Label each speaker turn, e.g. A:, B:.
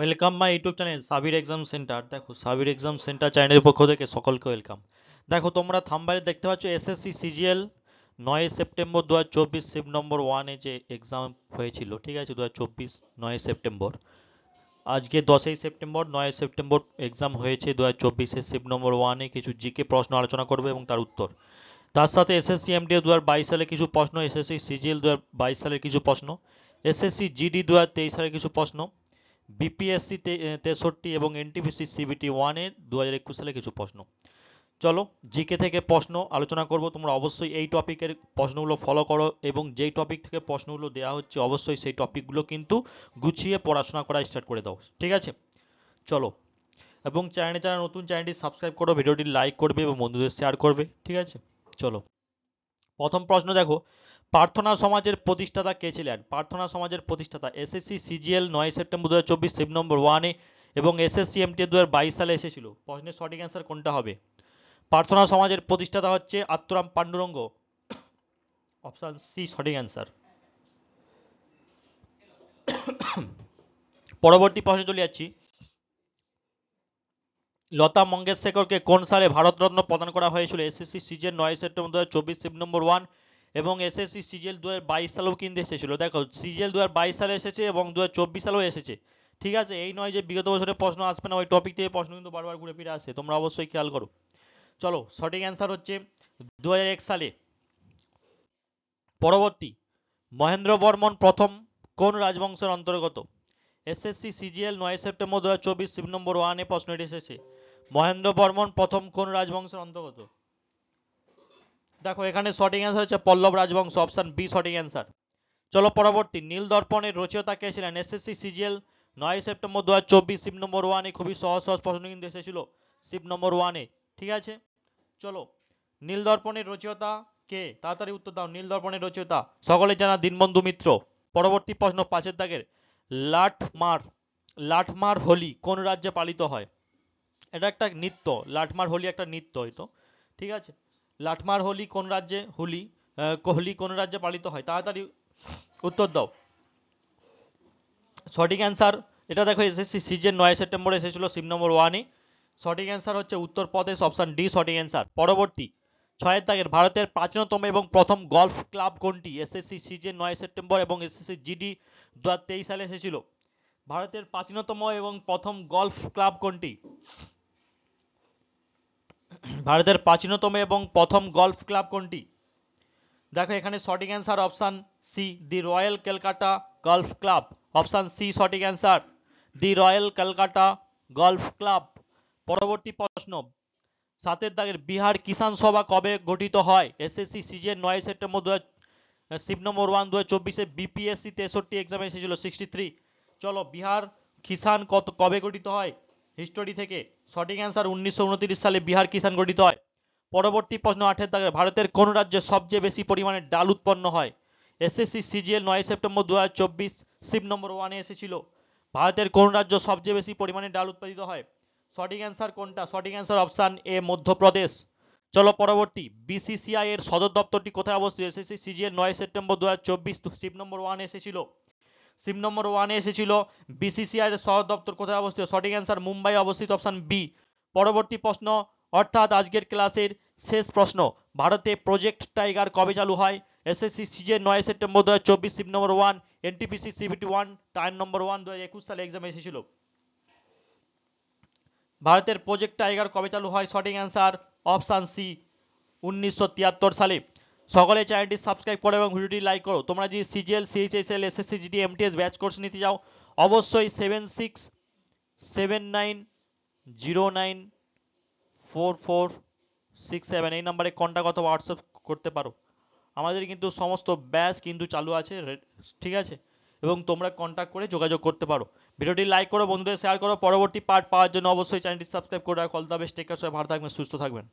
A: welcome my YouTube channel Sabir exam center দেখো Sabir exam centre চ্যানেলের পক্ষ থেকে সকলকে ওয়েলকাম দেখো তোমরা থাম্বাইলে দেখতে পাচ্ছ এসএসসি সিজিএল নয় সেপ্টেম্বর দু হাজার শিফট নম্বর ওয়ানে যে এক্সাম হয়েছিল ঠিক আছে দু হাজার সেপ্টেম্বর আজকে দশই সেপ্টেম্বর নয় সেপ্টেম্বর এক্সাম হয়েছে দু হাজার চব্বিশের শিফট নম্বর ওয়ানে কিছু জিকে প্রশ্ন আলোচনা করবে এবং তার উত্তর তার সাথে এসএসসি এমডি দু হাজার বাইশ সালে কিছু প্রশ্ন এসএসসি সিজিএল দু হাজার বাইশ সালের কিছু প্রশ্ন এসএসসি জিডি দু হাজার তেইশ সালের কিছু প্রশ্ন বিপিএসসি তেষট্টি এবং এনটিপিসি সিবিটি ওয়ানে দু হাজার একুশ সালে কিছু প্রশ্ন চলো জিকে থেকে প্রশ্ন আলোচনা করব তোমরা অবশ্যই এই টপিকের প্রশ্নগুলো ফলো করো এবং যেই টপিক থেকে প্রশ্নগুলো দেওয়া হচ্ছে অবশ্যই সেই টপিকগুলো কিন্তু গুছিয়ে পড়াশোনা করা স্টার্ট করে দাও ঠিক আছে চলো এবং চ্যানেলে যারা নতুন চ্যানেলটি সাবস্ক্রাইব করো ভিডিওটি লাইক করবে এবং বন্ধুদের শেয়ার করবে ঠিক আছে চলো প্রথম প্রশ্ন দেখো প্রার্থনা সমাজের প্রতিষ্ঠাতা কে ছিলেন প্রার্থনা সমাজের প্রতিষ্ঠাতা এসএসসি সিজিএল নয় সেপ্টেম্বর দু হাজার চব্বিশ সেভ নম্বর ওয়ানে এবং এসএসসি এমটি দু হাজার বাইশ সালে এসেছিল প্রশ্নের সঠিক অ্যান্সার কোনটা হবে প্রার্থনা সমাজের প্রতিষ্ঠাতা হচ্ছে আত্মরাম পাণ্ডুরঙ্গ অপশান সি সঠিক অ্যান্সার পরবর্তী প্রশ্নে চলে যাচ্ছি লতা মঙ্গেশকরকে কোন সালে ভারতরত্ন প্রদান করা হয়েছিল এসএসসি সিজিএল নয় সেপ্টেম্বর দু হাজার চব্বিশ সেপ্টেম্বর ওয়ান এবং এসএসসি সিজিএল দু হাজার বাইশ সালেও কিন্তু এসেছিল দেখো সিজিএল দু হাজার বাইশ সালে এসেছে এবং দু হাজার চব্বিশ সালেও এসেছে ঠিক আছে এই নয় যে বিগত বছরে প্রশ্ন আসবে না ওই টপিক থেকে প্রশ্ন কিন্তু বারবার ঘুরে ফিরে আসে তোমরা অবশ্যই খেয়াল করো চলো সঠিক অ্যান্সার হচ্ছে দু সালে পরবর্তী মহেন্দ্র বর্মন প্রথম কোন রাজবংশের অন্তর্গত এসএসসি সিজিএল নয় সেপ্টেম্বর দু হাজার চব্বিশ নম্বর ওয়ানে প্রশ্নটি এসেছে মহেন্দ্র বর্মন প্রথম কোন রাজবংশের অন্তর্গত দেখো এখানে সঠিক অ্যান্সার হচ্ছে পল্লব রাজবংশ অপশন বি সঠিক অ্যান্সার চলো পরবর্তী নীল দর্পণের রচয়িতা কে ছিলেন এসএসসি সিজিএল নয় সেপ্টেম্বর দু হাজার শিব নম্বর ওয়ানে খুবই সহজ সহজ প্রশ্ন কিন্তু এসেছিল শিব নম্বর ওয়ানে ঠিক আছে চলো নীল দর্পণের রচয়িতা কে তাড়াতাড়ি উত্তর দাও নীল দর্পণের রচয়িতা সকলে জানা দীনবন্ধু মিত্র পরবর্তী প্রশ্ন পাঁচের দাগের লাটমার লাটমার হোলি কোন রাজ্যে পালিত হয় এটা একটা নৃত্য লাটমার হোলি একটা নৃত্য হয়তো ঠিক আছে লাটমার হোলি কোন রাজ্যে হোলি কোহলি কোন রাজ্যে পালিত হয় তাড়াতাড়ি উত্তর দাও সঠিক অ্যান্সার এটা দেখো এসএসসি সিজের নয় সেপ্টেম্বর এসেছিল সিম নম্বর ওয়ানে সঠিক অ্যান্সার হচ্ছে উত্তরপ্রদেশ অপশান ডি সঠিক অ্যান্সার পরবর্তী ছয়ের দাগের ভারতের প্রাচীনতম এবং প্রথম গল্ফ ক্লাব কোনটি এসএসসি সিজে নয় সেপ্টেম্বর এবং এসএসসি জিডি দু সালে এসেছিল ভারতের প্রাচীনতম এবং প্রথম গল্ফ ক্লাব কোনটি ভারতের প্রাচীনতম এবং প্রথম গল্ফ ক্লাব কোনটি দেখো এখানে সঠিক answer option C the Royal Calcutta Golf Club option C সঠিক answer the Royal Calcutta Golf Club পরবর্তী প্রশ্ন সাতের দাগের বিহার কিষাণ সভা কবে গঠিত হয় এসএসসি সিজিএ নয় সেপ্টেম্বর দু হাজার শিব নম্বর ওয়ান দু হাজার চব্বিশে বিপিএসসি তেষট্টি এক্সাম এসেছিল সিক্সটি থ্রি চলো বিহার কিষাণ কত কবে গঠিত হয় হিস্টোরি থেকে সঠিক অ্যান্সার উনিশশো সালে বিহার কিষাণ গঠিত হয় পরবর্তী প্রশ্ন আঠের দাগে ভারতের কোন রাজ্যে সবচেয়ে বেশি পরিমাণে ডাল উৎপন্ন হয় এসএসসি সিজিএল নয় সেপ্টেম্বর দু হাজার চব্বিশ সিপ নম্বর ওয়ানে এসেছিল ভারতের কোন রাজ্য সবচেয়ে বেশি পরিমাণে ডাল উৎপাদিত হয় সঠিক অ্যান্সার কোনটা সঠিক অ্যান্সার অপশান এ মধ্যপ্রদেশ চলো পরবর্তী বিসিসিআই এর সদর দপ্তরটি কোথায় অবস্থিত এসএসসি সিজিএল নয় সেপ্টেম্বর দু হাজার চব্বিশ সিপ নম্বর ওয়ানে এসেছিল সিম নম্বর ওয়ানে এসেছিল বিসিসিআই সদর দপ্তর কোথায় অবস্থিত সঠিক অ্যান্সার মুম্বাই অবস্থিত অপশান বি পরবর্তী প্রশ্ন অর্থাৎ আজকের ক্লাসের শেষ প্রশ্ন ভারতে প্রজেক্ট টাইগার কবে চালু হয় এসএসসি সিজে নয় সেপ্টেম্বর দু চব্বিশ সিম number one NTPC CBT one time number one দু সালে এক্সাম এসেছিল ভারতের প্রজেক্ট টাইগার কবে চালু হয় সঠিক অ্যান্সার অপশান সি উনিশশো সালে সকলে চ্যানেলটি সাবস্ক্রাইব করো এবং ভিডিওটি লাইক করো তোমরা যদি CGL CHSL SSC GD MTS batch course নিতে যাও অবশ্যই seven six seven nine zero nine four four six seven এই নাম্বারে কন্ট্যাক্ট অথবা হোয়াটসঅ্যাপ করতে পারো আমাদের কিন্তু সমস্ত ব্যাচ কিন্তু চালু আছে ঠিক আছে এবং তোমরা কন্ট্যাক্ট করে যোগাযোগ করতে পারো ভিডিওটি লাইক করো বন্ধুদের শেয়ার করো পরবর্তী পার্ট পাওয়ার জন্য অবশ্যই চ্যানেলটি সাবস্ক্রাইব করে রাখো all the best take care সবাই ভালো থাকবেন সুস্থ থাকবেন